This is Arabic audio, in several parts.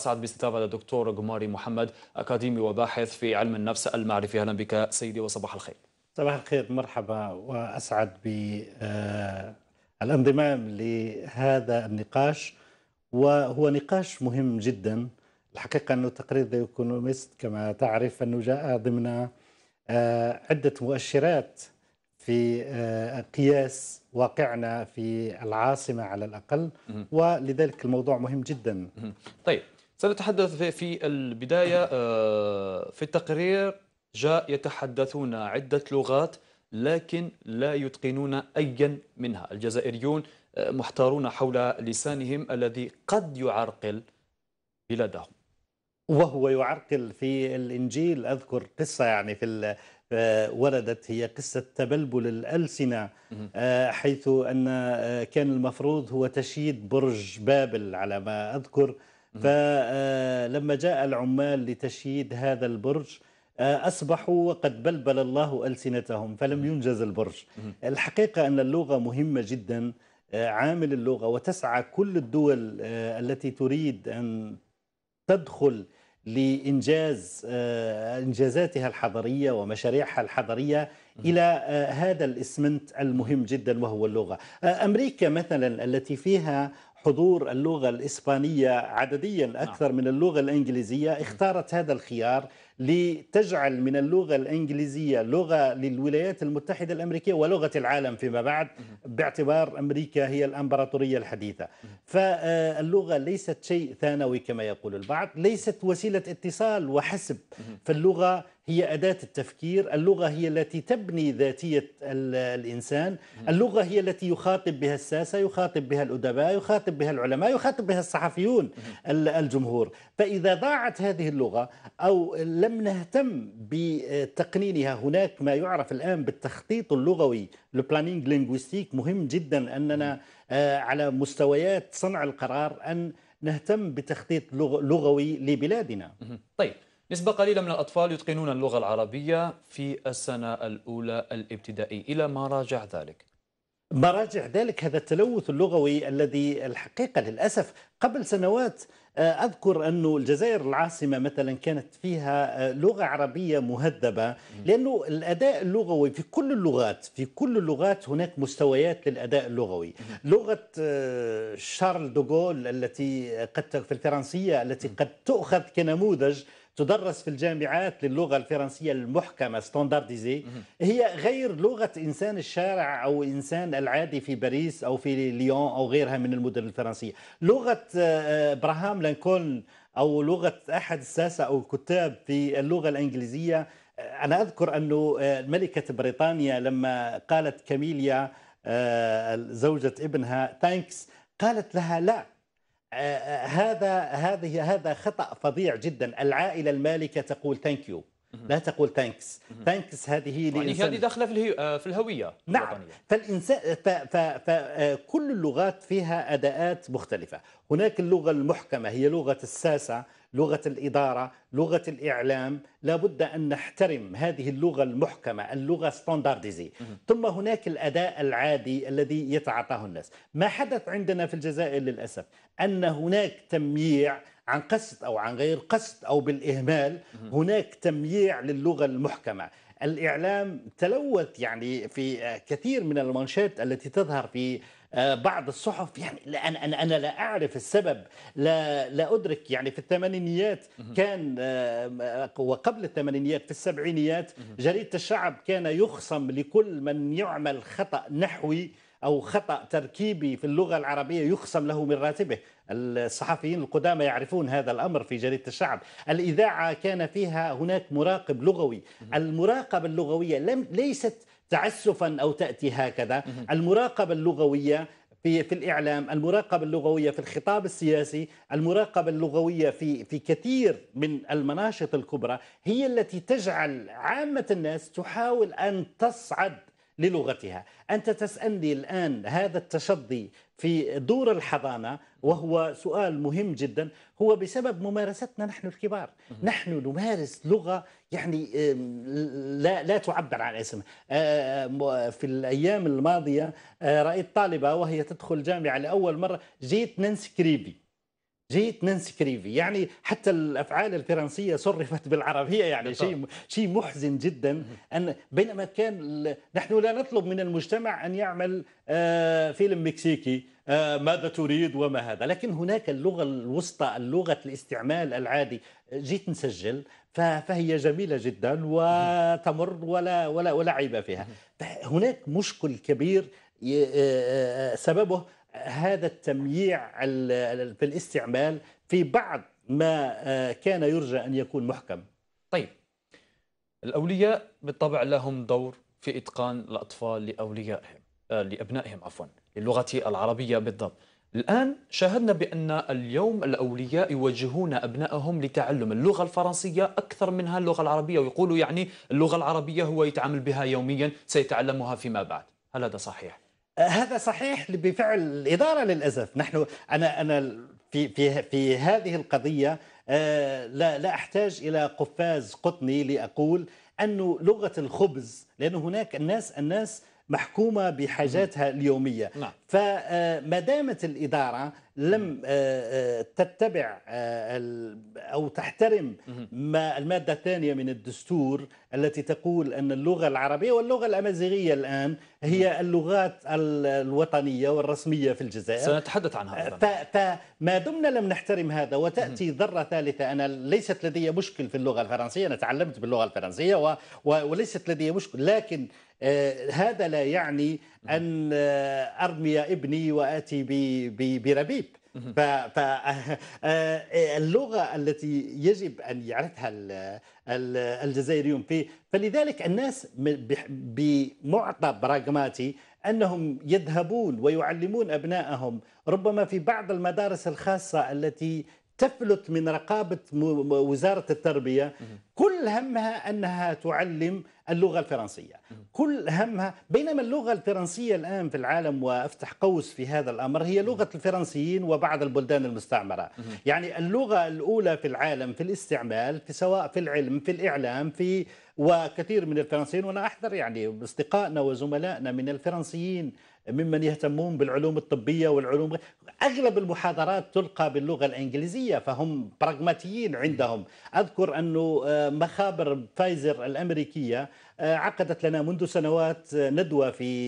أسعد باستضافة الدكتور جماري محمد أكاديمي وباحث في علم النفس المعرفي أهلا بك سيدي وصباح الخير صباح الخير مرحبا وأسعد بالانضمام آه، لهذا النقاش وهو نقاش مهم جدا الحقيقة أنه تقرير ذا ايكونومست كما تعرف أنه جاء ضمن آه، عدة مؤشرات في آه، قياس واقعنا في العاصمة على الأقل ولذلك الموضوع مهم جدا طيب سنتحدث في البداية آه، في التقرير جاء يتحدثون عدة لغات لكن لا يتقنون أيا منها الجزائريون آه، محتارون حول لسانهم الذي قد يعرقل بلادهم وهو يعرقل في الإنجيل أذكر قصة يعني في آه، وردت هي قصة تبلبل الألسنة حيث أن كان المفروض هو تشييد برج بابل على ما أذكر فلما آه، جاء العمال لتشييد هذا البرج آه، أصبحوا وقد بلبل الله ألسنتهم فلم ينجز البرج الحقيقة أن اللغة مهمة جدا آه، عامل اللغة وتسعى كل الدول التي تريد أن تدخل لإنجاز إنجازاتها الحضرية ومشاريعها الحضرية إلى هذا الإسمنت المهم جدا وهو اللغة أمريكا مثلا التي فيها حضور اللغة الإسبانية عدديا نعم. أكثر من اللغة الإنجليزية اختارت هذا الخيار لتجعل من اللغة الإنجليزية لغة للولايات المتحدة الأمريكية ولغة العالم فيما بعد باعتبار أمريكا هي الأمبراطورية الحديثة فاللغة ليست شيء ثانوي كما يقول البعض ليست وسيلة اتصال وحسب فاللغة هي أداة التفكير اللغة هي التي تبني ذاتية الإنسان اللغة هي التي يخاطب بها الساسة يخاطب بها الأدباء يخاطب بها العلماء يخاطب بها الصحفيون الجمهور فإذا ضاعت هذه اللغة أو لم نهتم بتقنينها هناك ما يعرف الآن بالتخطيط اللغوي البلانينج لينغويستيك مهم جدا أننا آه، على مستويات صنع القرار أن نهتم بتخطيط لغوي لبلادنا طيب نسبة قليلة من الأطفال يتقنون اللغة العربية في السنة الأولى الابتدائي إلى ما راجع ذلك مراجع ذلك هذا التلوث اللغوي الذي الحقيقة للأسف قبل سنوات آه، أذكر أن الجزائر العاصمة مثلا كانت فيها آه، لغة عربية مهذبة لأنه الأداء اللغوي في كل اللغات في كل اللغات هناك مستويات للأداء اللغوي لغة آه، شارل دوغول التي قد في الفرنسية التي قد تؤخذ كنموذج تدرس في الجامعات للغة الفرنسية المحكمة ستاندارديزي هي غير لغة إنسان الشارع أو إنسان العادي في باريس أو في ليون أو غيرها من المدن الفرنسية لغة آه، ابراهام لانكون أو لغة أحد الساسة أو الكتاب في اللغة الإنجليزية آه، أنا أذكر أنه آه، ملكة بريطانيا لما قالت كاميليا زوجة ابنها ثانكس قالت لها لا آه، آه، هذا هذه هذا خطا فظيع جدا العائله المالكه تقول ثانك يو لا تقول ثانكس ثانكس هذه يعني هذه داخله في آه، في الهويه نعم فالانسان فكل اللغات فيها اداءات مختلفه هناك اللغه المحكمه هي لغه الساسه لغه الاداره لغه الاعلام لابد ان نحترم هذه اللغه المحكمه اللغه ستاندارديزي ثم هناك الاداء العادي الذي يتعاطاه الناس ما حدث عندنا في الجزائر للاسف ان هناك تمييع عن قصد او عن غير قصد او بالاهمال هناك تمييع للغه المحكمه الإعلام تلوث يعني في آه، كثير من المنشات التي تظهر في آه، بعض الصحف يعني أنا أنا أنا لا أعرف السبب لا لا أدرك يعني في الثمانينيات كان آه، وقبل الثمانينيات في السبعينيات جريدة الشعب كان يخصم لكل من يعمل خطأ نحوي أو خطأ تركيبي في اللغة العربية يخصم له من راتبه الصحفيين القدامى يعرفون هذا الأمر في جريدة الشعب الإذاعة كان فيها هناك مراقب لغوي المراقبة اللغوية لم ليست تعسفا أو تأتي هكذا المراقبة اللغوية في في الاعلام، المراقبه اللغويه في الخطاب السياسي، المراقبه اللغويه في في كثير من المناشط الكبرى هي التي تجعل عامه الناس تحاول ان تصعد للغتها أنت تسألني الآن هذا التشظي في دور الحضانة وهو سؤال مهم جدا هو بسبب ممارستنا نحن الكبار نحن نمارس لغة يعني لا, لا تعبر عن اسمها آه، في الأيام الماضية آه، رأيت طالبة وهي تدخل جامعة لأول مرة جيت ننسكريبي جيت ننسكريفي يعني حتى الافعال الفرنسيه صرفت بالعربيه يعني شيء شيء محزن جدا ان بينما كان نحن لا نطلب من المجتمع ان يعمل آه، فيلم مكسيكي آه، ماذا تريد وما هذا لكن هناك اللغه الوسطى اللغه الاستعمال العادي جيت نسجل فهي جميله جدا وتمر ولا ولا ولا عيب فيها هناك مشكل كبير آه، سببه هذا التمييع في الاستعمال في بعض ما آه، كان يرجى أن يكون محكم طيب الأولياء بالطبع لهم دور في إتقان الأطفال لأوليائهم آه، لأبنائهم عفوا للغة العربية بالضبط الآن شاهدنا بأن اليوم الأولياء يوجهون أبنائهم لتعلم اللغة الفرنسية أكثر منها اللغة العربية ويقولوا يعني اللغة العربية هو يتعامل بها يوميا سيتعلمها فيما بعد هل هذا صحيح؟ هذا صحيح بفعل الاداره للاسف نحن انا انا في في في هذه القضيه آه، لا لا احتاج الى قفاز قطني لاقول انه لغه الخبز لانه هناك الناس الناس محكومه بحاجاتها اليوميه نعم. فما آه، دامت الاداره لم آه، آه، تتبع آه، أو تحترم ما المادة الثانية من الدستور التي تقول أن اللغة العربية واللغة الأمازيغية الآن هي اللغات الوطنية والرسمية في الجزائر سنتحدث عنها هذا فما دمنا لم نحترم هذا وتأتي ذرة ثالثة أنا ليست لدي مشكل في اللغة الفرنسية أنا تعلمت باللغة الفرنسية وليست لدي مشكل لكن هذا لا يعني ان ارمي ابني واتي بربيب فاللغه آه، التي يجب ان يعرفها الجزائريون في فلذلك الناس بمعطى براغماتي انهم يذهبون ويعلمون ابنائهم ربما في بعض المدارس الخاصه التي تفلت من رقابة وزارة التربية كل همها أنها تعلم اللغة الفرنسية كل همها بينما اللغة الفرنسية الآن في العالم وأفتح قوس في هذا الأمر هي لغة الفرنسيين وبعض البلدان المستعمرة يعني اللغة الأولى في العالم في الاستعمال في سواء في العلم في الإعلام في وكثير من الفرنسيين وأنا أحذر يعني أصدقائنا وزملائنا من الفرنسيين ممن يهتمون بالعلوم الطبيه والعلوم اغلب المحاضرات تلقى باللغه الانجليزيه فهم براغماتيين عندهم اذكر انه آه، مخابر فايزر الامريكيه آه، عقدت لنا منذ سنوات آه، ندوه في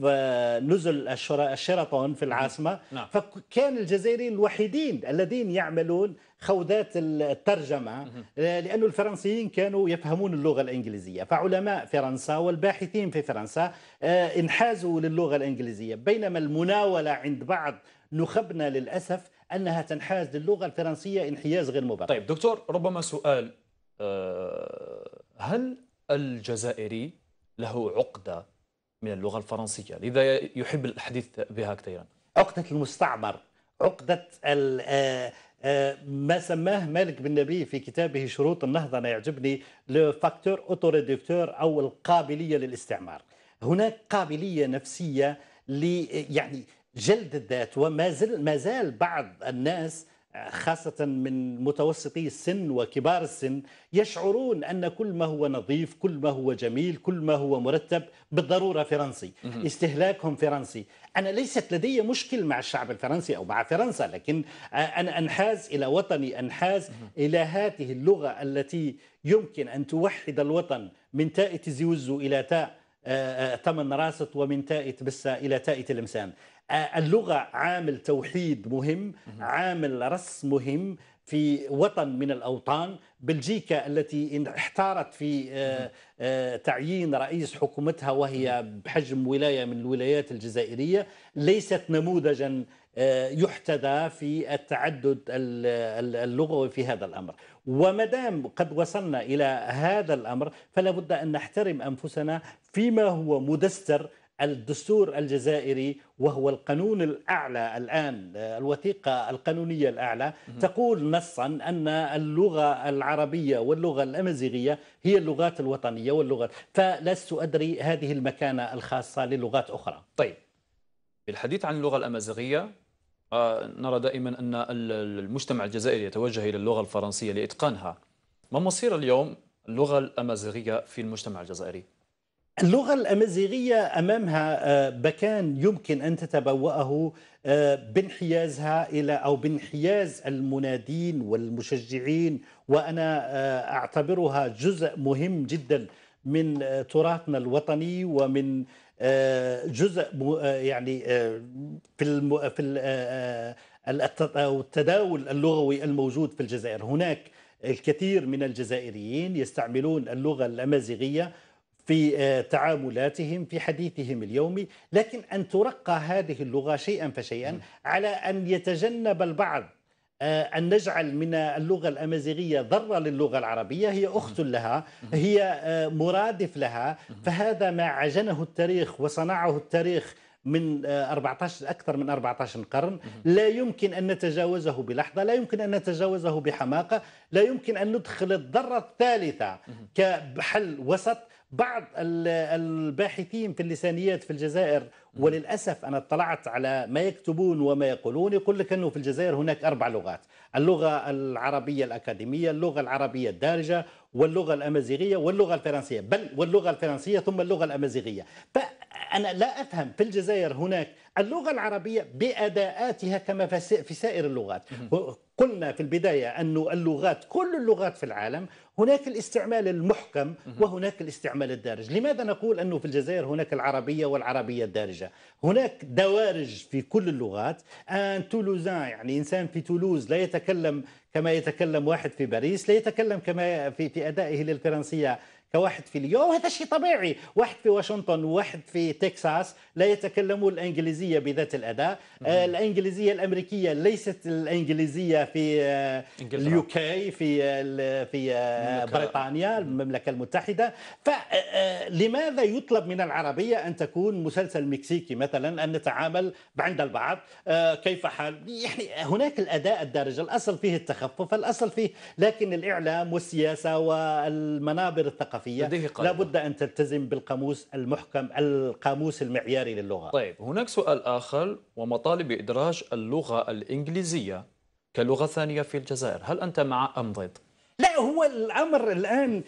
نزل الشيراتون في العاصمة نعم. فكان الجزائريين الوحيدين الذين يعملون خوذات الترجمة آه، لأن الفرنسيين كانوا يفهمون اللغة الإنجليزية فعلماء فرنسا والباحثين في فرنسا آه، انحازوا للغة الإنجليزية بينما المناولة عند بعض نخبنا للأسف أنها تنحاز للغة الفرنسية انحياز غير مبرر طيب دكتور ربما سؤال آه، هل الجزائري له عقده من اللغة الفرنسية لذا يحب الحديث بها كثيرا عقدة المستعمر عقدة آه، آه، ما سماه مالك بن نبي في كتابه شروط النهضة أنا يعجبني لو فاكتور اوتوريديكتور أو القابلية للاستعمار هناك قابلية نفسية لي يعني جلد الذات وما زل ما زال بعض الناس خاصة من متوسطي السن وكبار السن يشعرون أن كل ما هو نظيف كل ما هو جميل كل ما هو مرتب بالضرورة فرنسي استهلاكهم فرنسي أنا ليست لدي مشكل مع الشعب الفرنسي أو مع فرنسا لكن أنا أنحاز إلى وطني أنحاز إلى هذه اللغة التي يمكن أن توحد الوطن من تاء تزيوزو إلى تاء تمن آه، آه، راست ومن تائت بس إلى تائت الإمسان آه، اللغة عامل توحيد مهم عامل رص مهم في وطن من الأوطان بلجيكا التي احتارت في تعيين رئيس حكومتها وهي بحجم ولاية من الولايات الجزائرية ليست نموذجا يحتذى في التعدد اللغوي في هذا الأمر وما دام قد وصلنا الى هذا الامر فلا بد ان نحترم انفسنا فيما هو مدستر الدستور الجزائري وهو القانون الأعلى الآن الوثيقة القانونية الأعلى تقول نصا أن اللغة العربية واللغة الأمازيغية هي اللغات الوطنية واللغة فلست أدري هذه المكانة الخاصة للغات أخرى طيب بالحديث عن اللغة الأمازيغية نرى دائما أن المجتمع الجزائري يتوجه إلى اللغة الفرنسية لإتقانها ما مصير اليوم اللغة الأمازيغية في المجتمع الجزائري؟ اللغة الأمازيغية أمامها آه، بكان يمكن أن تتبوأه آه، بانحيازها إلى أو بانحياز المنادين والمشجعين وأنا آه، أعتبرها جزء مهم جدا من تراثنا الوطني ومن آه، جزء آه، يعني آه، في في التداول اللغوي الموجود في الجزائر هناك الكثير من الجزائريين يستعملون اللغه الامازيغيه في تعاملاتهم في حديثهم اليومي لكن ان ترقى هذه اللغه شيئا فشيئا على ان يتجنب البعض آه، أن نجعل من اللغة الأمازيغية ضرة للغة العربية هي أخت لها هي آه، مرادف لها فهذا ما عجنه التاريخ وصنعه التاريخ من 14 آه، اكثر من 14 قرن لا يمكن ان نتجاوزه بلحظه لا يمكن ان نتجاوزه بحماقه لا يمكن ان ندخل الضره الثالثه كحل وسط بعض الباحثين في اللسانيات في الجزائر وللأسف أنا اطلعت على ما يكتبون وما يقولون يقول لك أنه في الجزائر هناك أربع لغات اللغة العربية الأكاديمية اللغة العربية الدارجة واللغة الأمازيغية واللغة الفرنسية بل واللغة الفرنسية ثم اللغة الأمازيغية فأنا لا أفهم في الجزائر هناك اللغة العربية بأداءاتها كما في سائر اللغات قلنا في البداية أن اللغات كل اللغات في العالم هناك الاستعمال المحكم وهناك الاستعمال الدارج لماذا نقول أنه في الجزائر هناك العربية والعربية الدارجة هناك دوارج في كل اللغات أن تولوزان يعني إنسان في تولوز لا يتكلم كما يتكلم واحد في باريس لا يتكلم كما في, في أدائه للفرنسية كواحد في اليو وهذا شيء طبيعي واحد في واشنطن وواحد في تكساس لا يتكلمون الانجليزيه بذات الاداء آه الانجليزيه الامريكيه ليست الانجليزيه في آه اليوكي في آه في بريطانيا المملكه المتحده فلماذا آه، آه، يطلب من العربيه ان تكون مسلسل مكسيكي مثلا ان نتعامل عند البعض آه، كيف حال يعني هناك الاداء الدارج الاصل فيه التخفف الاصل فيه لكن الاعلام والسياسه والمنابر الثقافيه الثقافيه لابد ان تلتزم بالقاموس المحكم القاموس المعياري للغه طيب هناك سؤال اخر ومطالب ادراج اللغه الانجليزيه كلغه ثانيه في الجزائر هل انت مع ام ضد لا هو الامر الان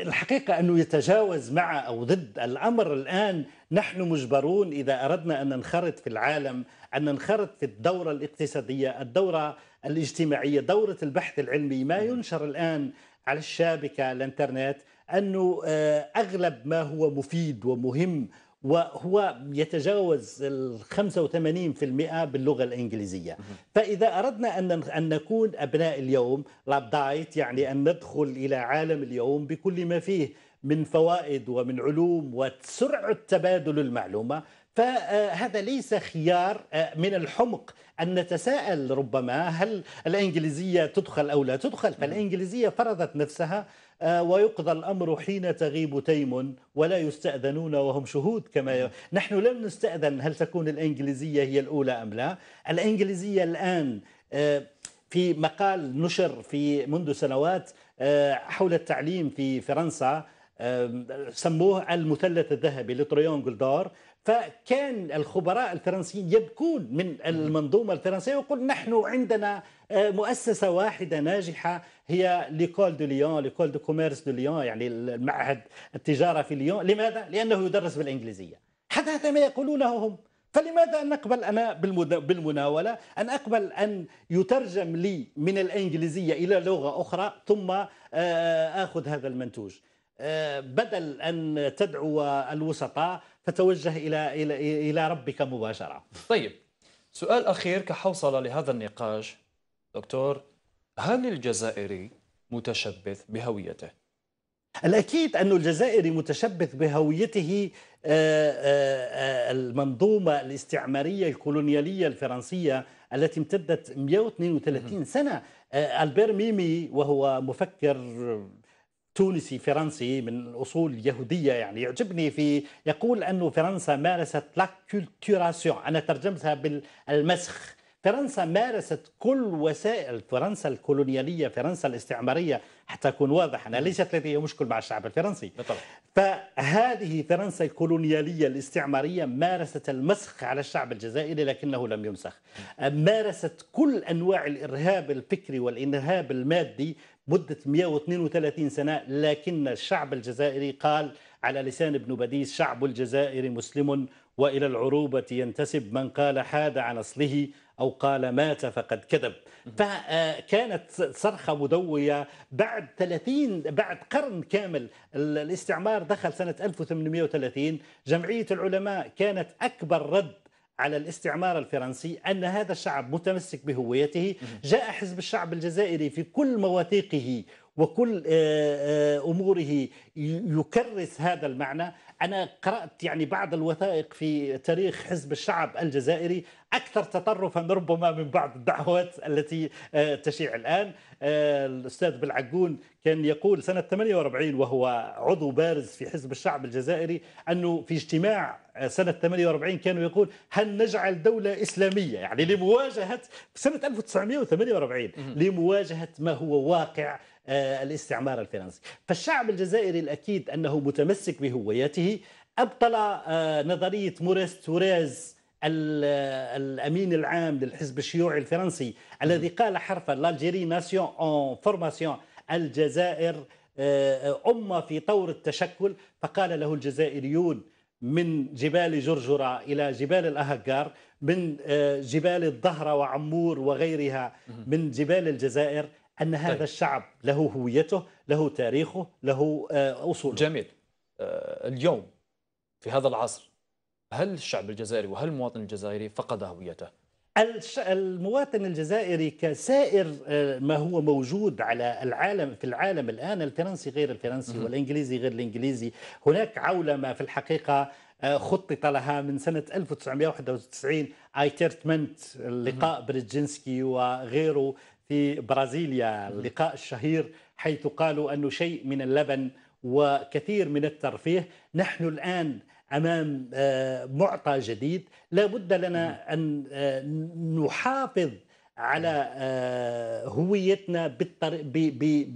الحقيقه انه يتجاوز مع او ضد الامر الان نحن مجبرون اذا اردنا ان ننخرط في العالم ان ننخرط في الدوره الاقتصاديه الدوره الاجتماعيه دوره البحث العلمي ما ينشر الان على الشابكه الانترنت أنه آه، أغلب ما هو مفيد ومهم وهو يتجاوز ال 85% باللغة الإنجليزية فإذا أردنا أن أن نكون أبناء اليوم لابدايت يعني أن ندخل إلى عالم اليوم بكل ما فيه من فوائد ومن علوم وسرعة تبادل المعلومة فهذا آه، ليس خيار آه، من الحمق أن نتساءل ربما هل الإنجليزية تدخل أو لا تدخل فالإنجليزية فرضت نفسها آه، ويقضى الأمر حين تغيب تيم ولا يستأذنون وهم شهود كما ي... نحن لم نستأذن هل تكون الإنجليزية هي الأولى أم لا الإنجليزية الآن آه، في مقال نشر في منذ سنوات آه، حول التعليم في فرنسا سموه المثلث الذهبي لتريونجل دور فكان الخبراء الفرنسيين يبكون من المنظومة الفرنسية ويقول نحن عندنا آه، مؤسسة واحدة ناجحة هي ليكول دو ليون ليكول دو كوميرس دو ليون يعني المعهد التجارة في ليون لماذا؟ لأنه يدرس بالإنجليزية حتى هذا ما يقولونه هم فلماذا نقبل أنا بالمناولة أن أقبل أن يترجم لي من الإنجليزية إلى لغة أخرى ثم آه، آخذ هذا المنتوج بدل ان تدعو الوسطاء فتوجه الى الى الى ربك مباشره. طيب سؤال اخير كحوصله لهذا النقاش دكتور هل الجزائري متشبث بهويته؟ الأكيد أن الجزائري متشبث بهويته آه، آه، المنظومة الاستعمارية الكولونيالية الفرنسية التي امتدت 132 سنة آه، ألبير ميمي وهو مفكر تونسي فرنسي من اصول يهوديه يعني يعجبني في يقول انه فرنسا مارست كولتوراسيون انا ترجمتها بالمسخ فرنسا مارست كل وسائل فرنسا الكولونياليه فرنسا الاستعماريه حتى أكون واضح أنا ليست لدي مشكل مع الشعب الفرنسي بالطبع. فهذه فرنسا الكولونيالية الاستعمارية مارست المسخ على الشعب الجزائري لكنه لم يمسخ مارست كل أنواع الإرهاب الفكري والإرهاب المادي مدة 132 سنة لكن الشعب الجزائري قال على لسان ابن بديس شعب الجزائر مسلم وإلى العروبة ينتسب من قال حاد عن أصله أو قال مات فقد كذب فكانت آه، صرخة مدوية بعد 30 بعد قرن كامل الاستعمار دخل سنة 1830 جمعية العلماء كانت أكبر رد على الاستعمار الفرنسي أن هذا الشعب متمسك بهويته جاء حزب الشعب الجزائري في كل مواثيقه وكل آه، آه، أموره يكرس هذا المعنى انا قرات يعني بعض الوثائق في تاريخ حزب الشعب الجزائري اكثر تطرفا ربما من بعض الدعوات التي آه، تشيع الان آه، الاستاذ بالعقون كان يقول سنه 48 وهو عضو بارز في حزب الشعب الجزائري انه في اجتماع آه، سنة 48 كانوا يقول هل نجعل دولة إسلامية يعني لمواجهة سنة 1948 لمواجهة ما هو واقع آه، الاستعمار الفرنسي فالشعب الجزائري الأكيد أنه متمسك بهويته أبطل آه، نظرية موريس توريز الامين العام للحزب الشيوعي الفرنسي الذي قال حرفا لالجيري ناسيون اون فورماسيون الجزائر امه في طور التشكل فقال له الجزائريون من جبال جرجرة إلى جبال الأهجار من آه، جبال الظهرة وعمور وغيرها من جبال الجزائر أن هذا طيب. الشعب له هويته له تاريخه له آه، أصوله جميل آه، اليوم في هذا العصر هل الشعب الجزائري وهل المواطن الجزائري فقد هويته؟ المواطن الجزائري كسائر آه، ما هو موجود على العالم في العالم الان الفرنسي غير الفرنسي والانجليزي غير الانجليزي، هناك عولمه في الحقيقه خطط لها من سنة 1991 اي لقاء بريدجينسكي وغيره في برازيليا اللقاء الشهير حيث قالوا أنه شيء من اللبن وكثير من الترفيه نحن الآن أمام آه، معطى جديد لا بد لنا أن آه، نحافظ على آه، هويتنا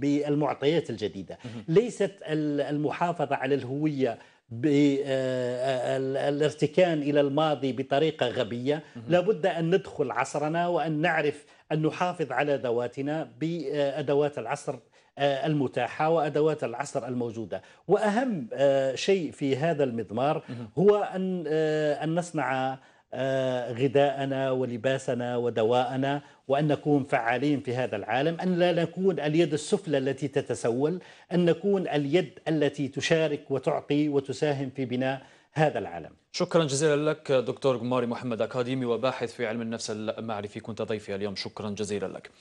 بالمعطيات الجديدة ليست المحافظة على الهوية بالارتكان آه، آه، الى الماضي بطريقه غبيه لابد ان ندخل عصرنا وان نعرف ان نحافظ على ذواتنا بادوات العصر آه، المتاحه وادوات العصر الموجوده، واهم شيء في هذا المضمار هو ان ان نصنع آه، غذاءنا ولباسنا ودواءنا وأن نكون فعالين في هذا العالم أن لا نكون اليد السفلى التي تتسول أن نكون اليد التي تشارك وتعطي وتساهم في بناء هذا العالم شكرا جزيلا لك دكتور قماري محمد أكاديمي وباحث في علم النفس المعرفي كنت ضيفي اليوم شكرا جزيلا لك